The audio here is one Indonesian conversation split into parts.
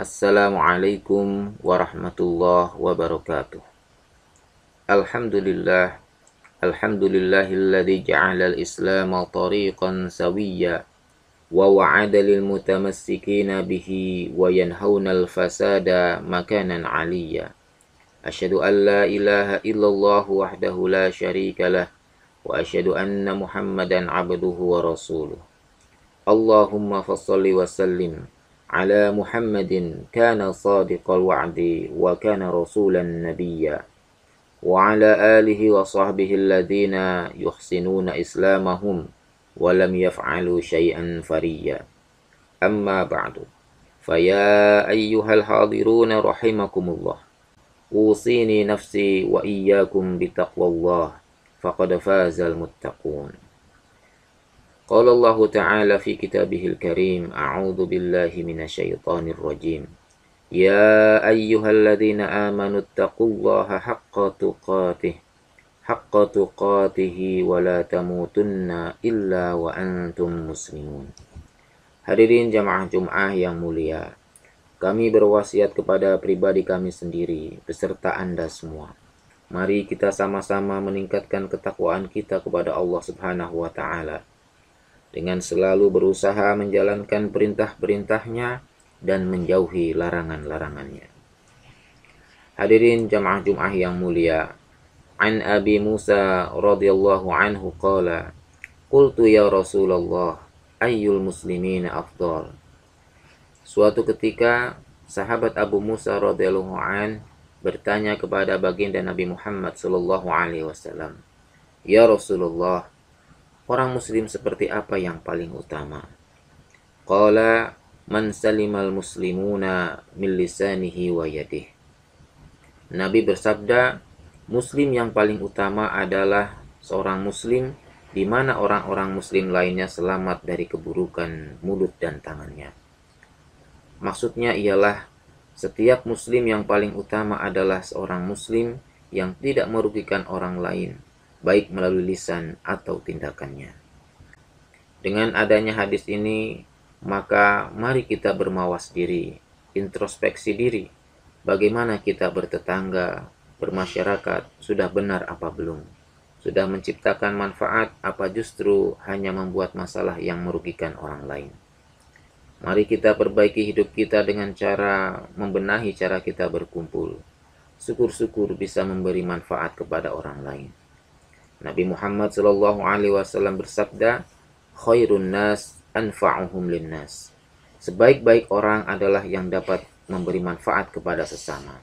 Assalamualaikum warahmatullahi wabarakatuh Alhamdulillah Alhamdulillahilladzi ja'ala al-islam tariqan sawiyya wa wa'ada lil mutamassikina bihi wa yanhauna al-fasada makanan 'aliyya Asyhadu an la ilaha illallah wahdahu la syarika lah wa asyhadu anna Muhammadan 'abduhu wa rasuluh Allahumma fashalli wa sallim على محمد كان صادق الوعد وكان رسولا نبيا وعلى آله وصحبه الذين يحسنون إسلامهم ولم يفعلوا شيئا فريا أما بعد فيا أيها الحاضرون رحمكم الله أوصيني نفسي وإياكم بتقوى الله فقد فاز المتقون قال الله تعالى في كتابه الكريم أعوذ بالله من الشيطان الرجيم يا أيها الذين آمنوا اتقوا الله حق تقاته حق تقاته ولا تموتن إلا وأنتم مسلمون Hadirin jamaah Jum'ah yang mulia, kami berwasiat kepada pribadi kami sendiri beserta Anda semua. Mari kita sama-sama meningkatkan ketakwaan kita kepada Allah Subhanahu wa taala dengan selalu berusaha menjalankan perintah-perintahnya dan menjauhi larangan-larangannya. Hadirin jamaah Jum'ah yang mulia, An Abi Musa radhiyallahu anhu qala, Qultu ya Rasulullah, ayyul muslimina afdal? Suatu ketika, sahabat Abu Musa radhiyallahu an bertanya kepada baginda Nabi Muhammad sallallahu alaihi wasallam, "Ya Rasulullah, orang muslim seperti apa yang paling utama? Qala man salimal muslimuna min lisanihi wa yadih. Nabi bersabda, muslim yang paling utama adalah seorang muslim di mana orang-orang muslim lainnya selamat dari keburukan mulut dan tangannya. Maksudnya ialah setiap muslim yang paling utama adalah seorang muslim yang tidak merugikan orang lain baik melalui lisan atau tindakannya. Dengan adanya hadis ini, maka mari kita bermawas diri, introspeksi diri, bagaimana kita bertetangga, bermasyarakat, sudah benar apa belum? Sudah menciptakan manfaat apa justru hanya membuat masalah yang merugikan orang lain? Mari kita perbaiki hidup kita dengan cara membenahi cara kita berkumpul. Syukur-syukur bisa memberi manfaat kepada orang lain. Nabi Muhammad Shallallahu Alaihi Wasallam bersabda, "Khairun nas anfa'uhum linnas." Sebaik-baik orang adalah yang dapat memberi manfaat kepada sesama.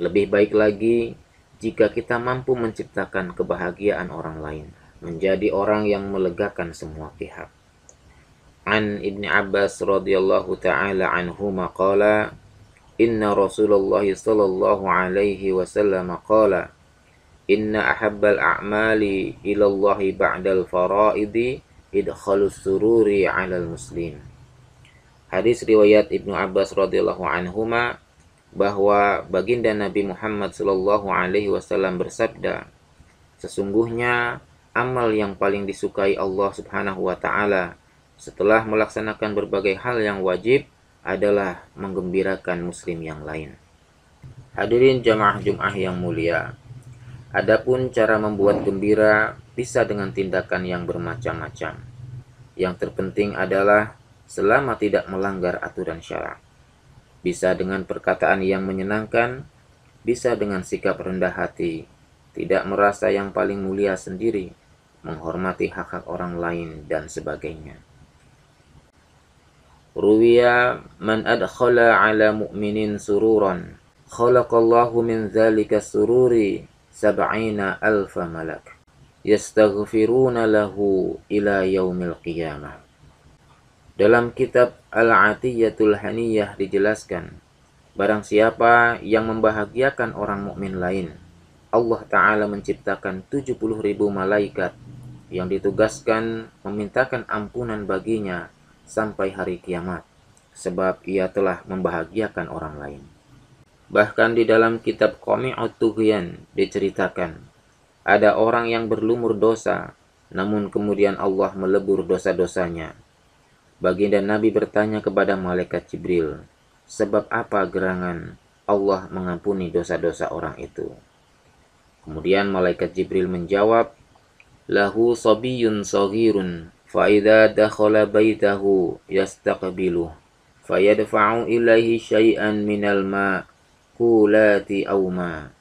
Lebih baik lagi jika kita mampu menciptakan kebahagiaan orang lain, menjadi orang yang melegakan semua pihak. An Ibni Abbas radhiyallahu taala anhu maqala "Inna Rasulullah sallallahu alaihi wasallam qala, Inna ahabbal a'mali ilallahi ba'dal faraidi idkhalus sururi 'alal muslim. Hadis riwayat Ibnu Abbas radhiyallahu anhuma bahwa baginda Nabi Muhammad shallallahu alaihi wasallam bersabda, sesungguhnya amal yang paling disukai Allah Subhanahu wa taala setelah melaksanakan berbagai hal yang wajib adalah menggembirakan muslim yang lain. Hadirin jamaah Jum'ah yang mulia, Adapun cara membuat gembira bisa dengan tindakan yang bermacam-macam. Yang terpenting adalah selama tidak melanggar aturan syarak. Bisa dengan perkataan yang menyenangkan, bisa dengan sikap rendah hati, tidak merasa yang paling mulia sendiri, menghormati hak-hak orang lain dan sebagainya. Ruwiya man adkhala ala mu'minin sururan khalaqallahu min zalika sururi sab'ina alfa malak yastaghfiruna lahu ila yaumil qiyamah. Dalam kitab Al-Atiyatul Haniyah dijelaskan, barang siapa yang membahagiakan orang mukmin lain, Allah Ta'ala menciptakan 70 ribu malaikat yang ditugaskan memintakan ampunan baginya sampai hari kiamat, sebab ia telah membahagiakan orang lain. Bahkan di dalam kitab Komi Tughyan diceritakan, ada orang yang berlumur dosa, namun kemudian Allah melebur dosa-dosanya. Baginda Nabi bertanya kepada malaikat Jibril, sebab apa gerangan Allah mengampuni dosa-dosa orang itu? Kemudian malaikat Jibril menjawab, lahu sabiyun sagirun fa'idha dakhala baytahu yastaqbiluh fayadfa'u ilaihi syai'an minal ma' المأكولات أو ما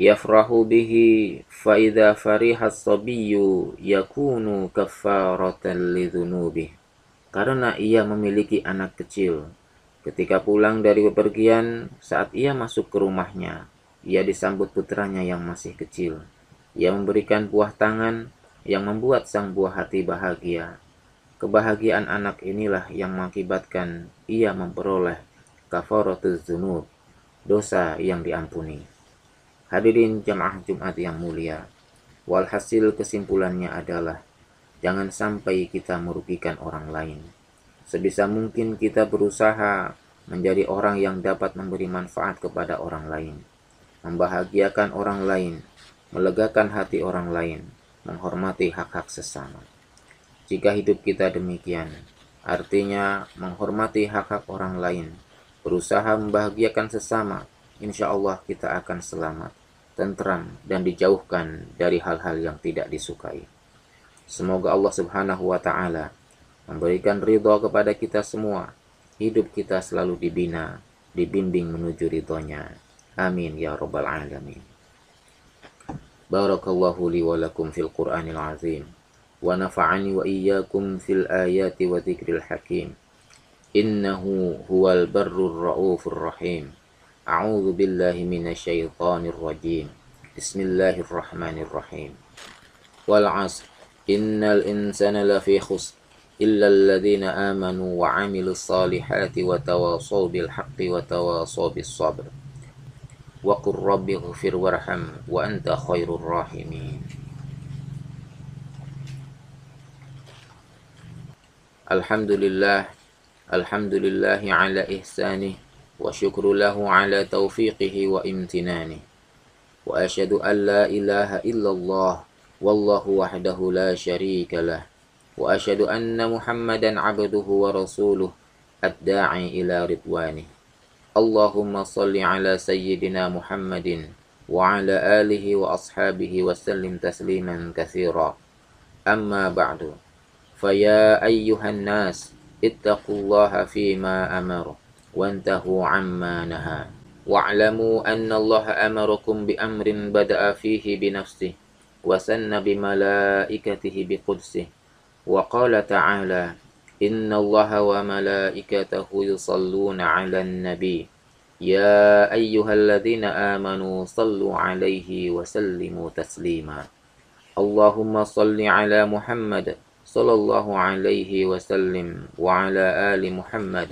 يفرح به فإذا فرح الصبي يكون كفارة لذنوبه karena ia memiliki anak kecil ketika pulang dari bepergian saat ia masuk ke rumahnya ia disambut putranya yang masih kecil ia memberikan buah tangan yang membuat sang buah hati bahagia kebahagiaan anak inilah yang mengakibatkan ia memperoleh kafaratuz dzunub dosa yang diampuni. Hadirin jemaah Jumat yang mulia, walhasil kesimpulannya adalah jangan sampai kita merugikan orang lain. Sebisa mungkin kita berusaha menjadi orang yang dapat memberi manfaat kepada orang lain, membahagiakan orang lain, melegakan hati orang lain, menghormati hak-hak sesama. Jika hidup kita demikian, artinya menghormati hak-hak orang lain, berusaha membahagiakan sesama, insya Allah kita akan selamat, tentram, dan dijauhkan dari hal-hal yang tidak disukai. Semoga Allah Subhanahu wa Ta'ala memberikan ridho kepada kita semua. Hidup kita selalu dibina, dibimbing menuju ridhonya. Amin ya Rabbal 'Alamin. Barakallahu li wa lakum fil Qur'anil azim. ونفعني وإياكم في الآيات وذكر الحكيم إنه هو البر الرؤوف الرحيم أعوذ بالله من الشيطان الرجيم بسم الله الرحمن الرحيم والعصر إن الإنسان لفي خسر إلا الذين آمنوا وعملوا الصالحات وتواصوا بالحق وتواصوا بالصبر وقل رب اغفر وارحم وأنت خير الراحمين الحمد لله الحمد لله على إحسانه وشكر له على توفيقه وامتنانه وأشهد أن لا إله إلا الله والله وحده لا شريك له وأشهد أن محمدا عبده ورسوله الداعي إلى رضوانه اللهم صل على سيدنا محمد وعلى آله وأصحابه وسلم تسليما كثيرا أما بعد فيا أيها الناس اتقوا الله فيما أمر وانتهوا عما نهى واعلموا أن الله أمركم بأمر بدأ فيه بنفسه وسن بملائكته بقدسه وقال تعالى إن الله وملائكته يصلون على النبي يا أيها الذين آمنوا صلوا عليه وسلموا تسليما اللهم صل على محمد صلى الله عليه وسلم وعلى آل محمد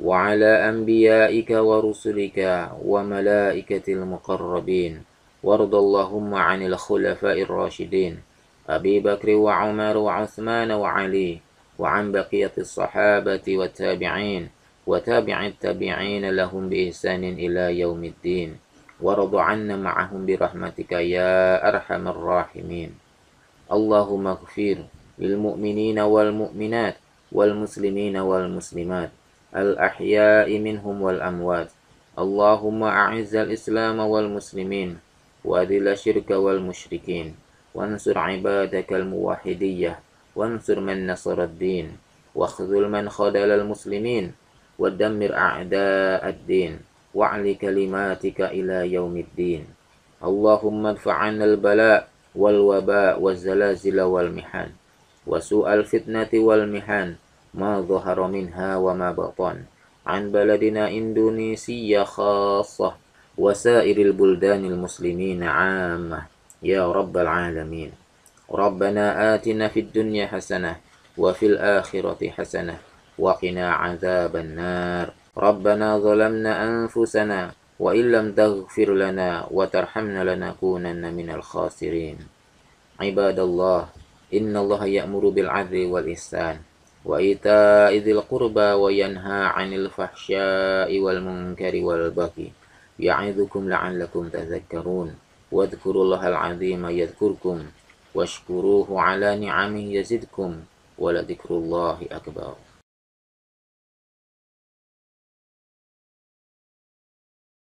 وعلى أنبيائك ورسلك وملائكة المقربين وارض اللهم عن الخلفاء الراشدين أبي بكر وعمر وعثمان وعلي وعن بقية الصحابة والتابعين وتابع التابعين لهم بإحسان إلى يوم الدين وارض عنا معهم برحمتك يا أرحم الراحمين اللهم اغفر للمؤمنين والمؤمنات والمسلمين والمسلمات الأحياء منهم والأموات اللهم أعز الإسلام والمسلمين وأذل الشرك والمشركين وانصر عبادك الموحدية وانصر من نصر الدين واخذل من خذل المسلمين ودمر أعداء الدين وعل كلماتك إلى يوم الدين اللهم ادفع عنا البلاء والوباء والزلازل والمحن وسوء الفتنة والمحن ما ظهر منها وما بطن عن بلدنا إندونيسيا خاصة وسائر البلدان المسلمين عامة يا رب العالمين ربنا آتنا في الدنيا حسنة وفي الآخرة حسنة وقنا عذاب النار ربنا ظلمنا أنفسنا وإن لم تغفر لنا وترحمنا لنكونن من الخاسرين عباد الله إن الله يأمر بالعدل والإحسان وإيتاء ذي القربى وينهى عن الفحشاء والمنكر والبغي يعظكم لعلكم تذكرون واذكروا الله العظيم يذكركم واشكروه على نعمه يزدكم ولذكر الله أكبر